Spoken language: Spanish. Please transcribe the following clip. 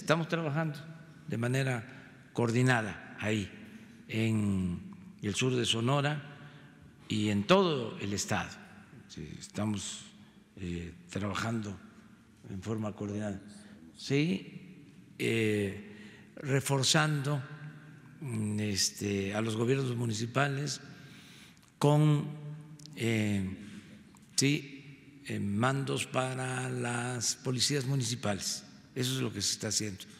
Estamos trabajando de manera coordinada ahí, en el sur de Sonora y en todo el estado. Estamos eh, trabajando en forma coordinada. Sí, eh, reforzando mm, este, a los gobiernos municipales con eh, sí, mandos para las policías municipales eso es lo que se está haciendo.